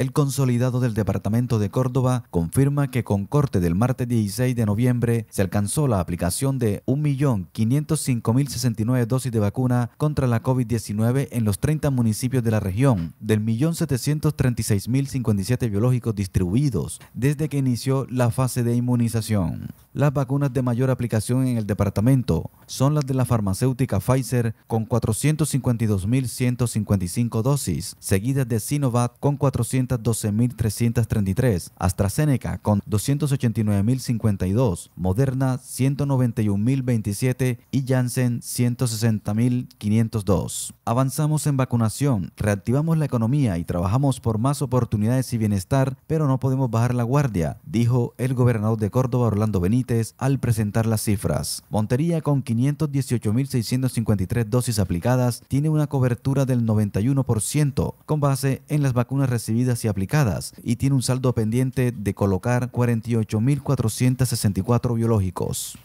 el consolidado del Departamento de Córdoba confirma que con corte del martes 16 de noviembre se alcanzó la aplicación de 1.505.069 dosis de vacuna contra la COVID-19 en los 30 municipios de la región, del 1.736.057 biológicos distribuidos desde que inició la fase de inmunización. Las vacunas de mayor aplicación en el departamento son las de la farmacéutica Pfizer con 452.155 dosis, seguidas de Sinovac con 400 12.333, AstraZeneca con 289.052, Moderna 191.027 y Janssen 160.502. Avanzamos en vacunación, reactivamos la economía y trabajamos por más oportunidades y bienestar, pero no podemos bajar la guardia, dijo el gobernador de Córdoba Orlando Benítez al presentar las cifras. Montería con 518.653 dosis aplicadas tiene una cobertura del 91% con base en las vacunas recibidas y aplicadas y tiene un saldo pendiente de colocar 48.464 biológicos.